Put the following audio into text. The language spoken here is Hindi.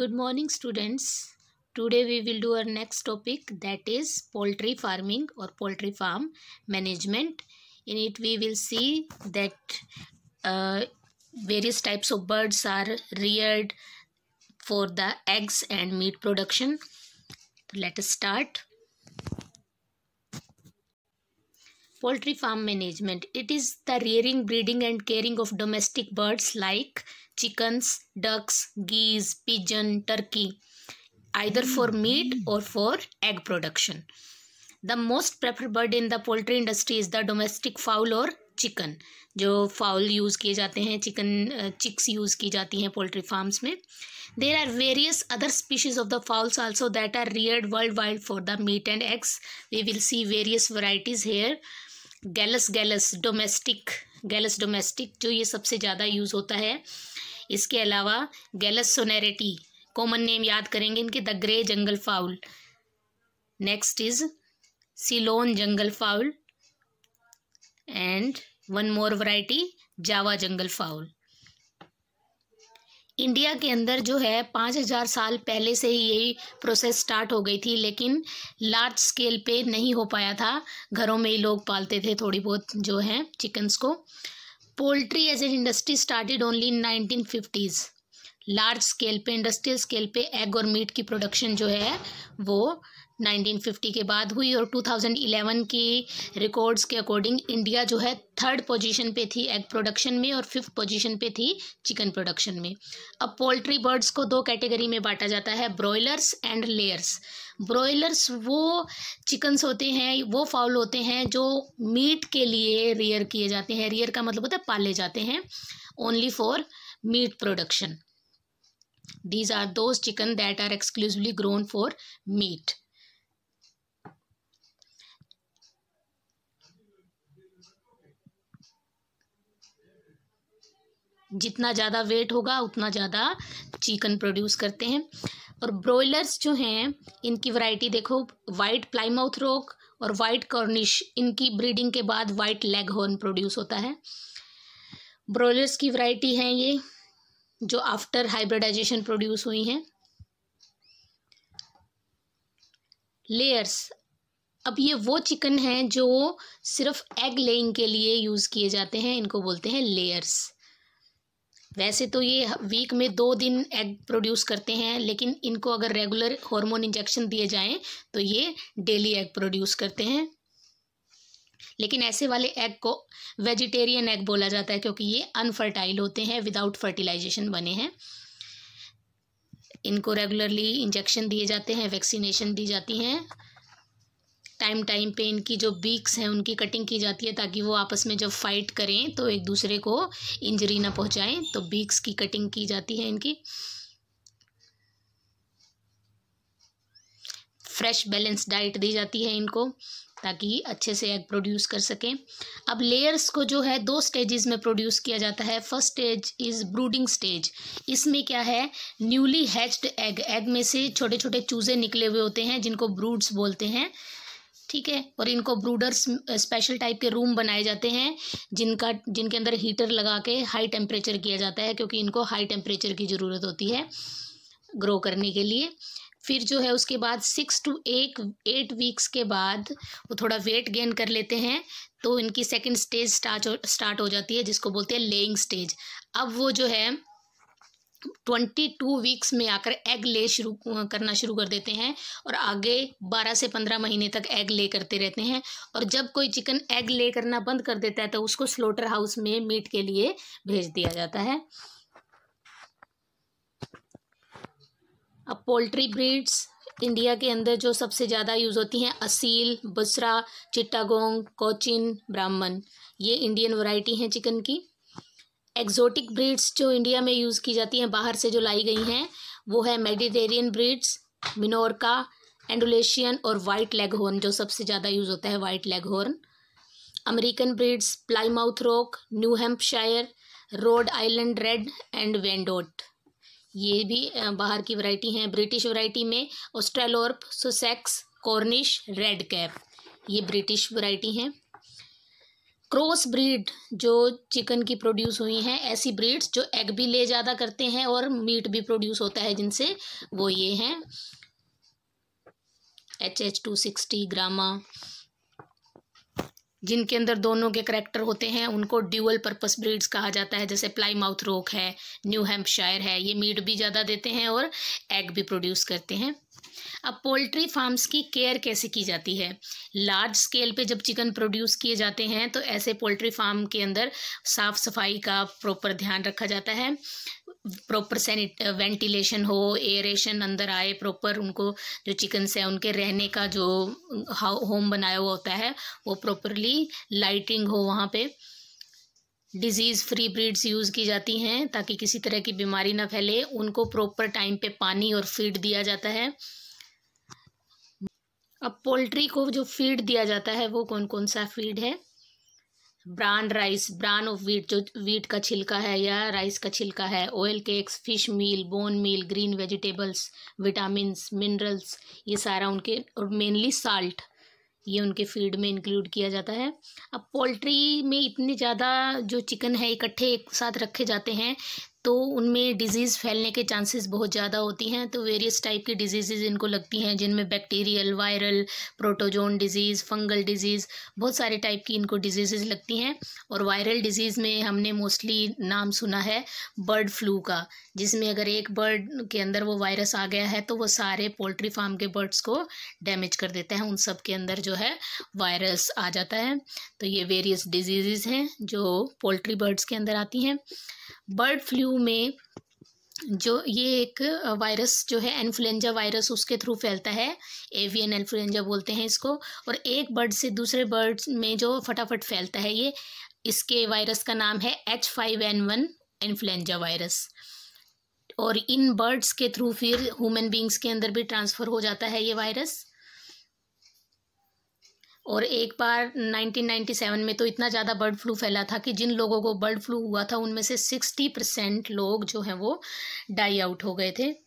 Good morning students. Today we will do our next topic that is poultry farming or poultry farm management. In it we will see that uh, various types of birds are reared for the eggs and meat production. Let us start. Poultry farm management. It is the rearing, breeding and caring of domestic birds like chickens, ducks, geese, pigeon, turkey, either for meat or for egg production. The most preferred bird in the poultry industry is the domestic fowl or chicken. जो fowl use किए जाते हैं chicken चिक्स यूज़ की जाती हैं पोल्ट्री फार्म्स में there are are other species of the fowls also that are reared world wide for the meat and eggs we will see various varieties gallus gallus domestic gallus domestic जो ये सबसे ज़्यादा यूज़ होता है इसके अलावा गैलस सोनेरेटी कॉमन नेम याद करेंगे इनके the grey jungle fowl next is Ceylon jungle fowl and one more variety Java jungle fowl India के अंदर जो है पाँच हज़ार साल पहले से ही यही प्रोसेस स्टार्ट हो गई थी लेकिन लार्ज स्केल पे नहीं हो पाया था घरों में ही लोग पालते थे थोड़ी बहुत जो है चिकन्स को poultry as an industry started only in nineteen fifties large scale पे इंडस्ट्रियल स्केल पे एग और मीट की प्रोडक्शन जो है वो 1950 के बाद हुई और 2011 के रिकॉर्ड्स के अकॉर्डिंग इंडिया जो है थर्ड पोजीशन पे थी एग प्रोडक्शन में और फिफ्थ पोजीशन पे थी चिकन प्रोडक्शन में अब पोल्ट्री बर्ड्स को दो कैटेगरी में बांटा जाता है ब्रॉयलर्स एंड लेयर्स ब्रॉयलर्स वो चिकन्स होते हैं वो फाउल होते हैं जो मीट के लिए रियर किए जाते हैं रियर का मतलब होता है पाले जाते हैं only for meat production these are those chicken that are exclusively grown for meat जितना ज़्यादा वेट होगा उतना ज़्यादा चिकन प्रोड्यूस करते हैं और ब्रॉयलर्स जो हैं इनकी वैरायटी देखो वाइट प्लाईमाउथ रोक और वाइट कॉर्निश इनकी ब्रीडिंग के बाद वाइट लेग हॉर्न प्रोड्यूस होता है ब्रॉयलर्स की वैरायटी हैं ये जो आफ्टर हाइब्रिडाइजेशन प्रोड्यूस हुई हैं लेयर्स अब ये वो चिकन हैं जो सिर्फ एग लेइंग के लिए यूज़ किए जाते हैं इनको बोलते हैं लेयर्स वैसे तो ये वीक में दो दिन एग प्रोड्यूस करते हैं लेकिन इनको अगर रेगुलर हार्मोन इंजेक्शन दिए जाएं तो ये डेली एग प्रोड्यूस करते हैं लेकिन ऐसे वाले एग को वेजिटेरियन एग बोला जाता है क्योंकि ये अनफर्टाइल होते हैं विदाउट फर्टिलाइजेशन बने हैं इनको रेगुलरली इंजेक्शन दिए जाते हैं वैक्सीनेशन दी जाती हैं टाइम टाइम पे इनकी जो बीक्स हैं उनकी कटिंग की जाती है ताकि वो आपस में जब फाइट करें तो एक दूसरे को इंजरी ना पहुंचाएं तो बीक्स की कटिंग की जाती है इनकी फ्रेश बैलेंस डाइट दी जाती है इनको ताकि अच्छे से एग प्रोड्यूस कर सकें अब लेयर्स को जो है दो स्टेजेस में प्रोड्यूस किया जाता है first stage is brooding stage इसमें क्या है न्यूली हैच्ड एग एग में से छोटे छोटे चूज़े निकले हुए होते हैं जिनको ब्रूड्स बोलते हैं ठीक है और इनको ब्रूडर्स स्पेशल टाइप के रूम बनाए जाते हैं जिनका जिनके अंदर हीटर लगा के हाई टेम्परेचर किया जाता है क्योंकि इनको हाई टेम्परेचर की ज़रूरत होती है ग्रो करने के लिए फिर जो है उसके बाद सिक्स टू एक एट वीक्स के बाद वो थोड़ा वेट गेन कर लेते हैं तो इनकी सेकंड स्टेज स्टार्ट स्टार्ट हो जाती है जिसको बोलते हैं लेइंग स्टेज अब वो जो है ट्वेंटी टू वीक्स में आकर एग ले शुरू करना शुरू कर देते हैं और आगे बारह से पंद्रह महीने तक एग ले करते रहते हैं और जब कोई चिकन एग ले करना बंद कर देता है तो उसको स्लोटर हाउस में मीट के लिए भेज दिया जाता है अब पोल्ट्री ब्रीड्स इंडिया के अंदर जो सबसे ज़्यादा यूज़ होती हैं असील बसरा चिट्टागोंग कोचिन ब्राह्मण ये इंडियन वैरायटी हैं चिकन की एक्जोटिक ब्रीड्स जो इंडिया में यूज़ की जाती हैं बाहर से जो लाई गई हैं वो है मेडिटेरियन ब्रीड्स मिनोरका एंडोलेशियन और वाइट लेग हॉर्न जो सबसे ज़्यादा यूज़ होता है white leghorn American breeds Plymouth Rock New Hampshire Rhode Island Red and Wyandotte ये भी बाहर की वैरायटी हैं ब्रिटिश वैरायटी में Australorp Sussex Cornish redcap ये ब्रिटिश वैरायटी हैं क्रॉस ब्रीड जो चिकन की प्रोड्यूस हुई हैं ऐसी ब्रीड्स जो एग भी ले ज़्यादा करते हैं और मीट भी प्रोड्यूस होता है जिनसे वो ये हैं एच एच टू सिक्सटी ग्रामा जिनके अंदर दोनों के करेक्टर होते हैं उनको ड्यूअल पर्पस ब्रीड्स कहा जाता है जैसे प्लाई माउथ रोक है न्यू हेम्पशायर है ये मीट भी ज़्यादा देते हैं और एग भी प्रोड्यूस करते हैं अब पोल्ट्री फार्म्स की केयर कैसे की जाती है लार्ज स्केल पे जब चिकन प्रोड्यूस किए जाते हैं तो ऐसे पोल्ट्री फार्म के अंदर साफ़ सफाई का प्रॉपर ध्यान रखा जाता है प्रॉपर सैनिट वेंटिलेशन हो एयरेशन अंदर आए प्रॉपर उनको जो चिकन्स से उनके रहने का जो होम बनाया हुआ होता है वो प्रॉपरली लाइटिंग हो वहाँ पे डिजीज़ फ्री ब्रीड्स यूज़ की जाती हैं ताकि किसी तरह की बीमारी ना फैले उनको प्रॉपर टाइम पे पानी और फीड दिया जाता है अब पोल्ट्री को जो फीड दिया जाता है वो कौन कौन सा फीड है bran rice bran of wheat जो वीट का छिलका है या राइस का छिलका है oil cakes fish meal bone meal green vegetables vitamin minerals ये सारा उनके और मेनली साल्ट ये उनके फीड में इंक्लूड किया जाता है अब पोल्ट्री में इतने ज़्यादा जो चिकन है इकट्ठे एक साथ रखे जाते हैं तो उनमें डिजीज़ फैलने के चांसेस बहुत ज़्यादा होती हैं तो वेरियस टाइप की डिजीज़ इनको लगती हैं जिनमें bacterial viral protozoan disease fungal disease बहुत सारे टाइप की इनको डिजीज़ लगती हैं और वायरल डिजीज़ में हमने मोस्टली नाम सुना है बर्ड फ्लू का जिसमें अगर एक बर्ड के अंदर वो वायरस आ गया है तो वो सारे पोल्ट्री फार्म के बर्ड्स को डैमेज कर देते हैं उन सब के अंदर जो है वायरस आ जाता है तो ये वेरियस डिजीज़ हैं जो पोल्ट्री बर्ड्स के अंदर आती हैं बर्ड फ्लू में जो ये एक वायरस जो है इन्फ्लुएंजा वायरस उसके थ्रू फैलता है एवियन इन्फ्लुएंजा बोलते हैं इसको और एक बर्ड से दूसरे बर्ड में जो फटाफट फैलता है ये इसके वायरस का नाम है H five N one influenza virus और इन बर्ड्स के थ्रू फिर ह्यूमन बींग्स के अंदर भी ट्रांसफ़र हो जाता है ये वायरस और एक बार 1997 में तो इतना ज़्यादा बर्ड फ्लू फैला था कि जिन लोगों को बर्ड फ्लू हुआ था उनमें से 60 परसेंट लोग जो हैं वो डाई आउट हो गए थे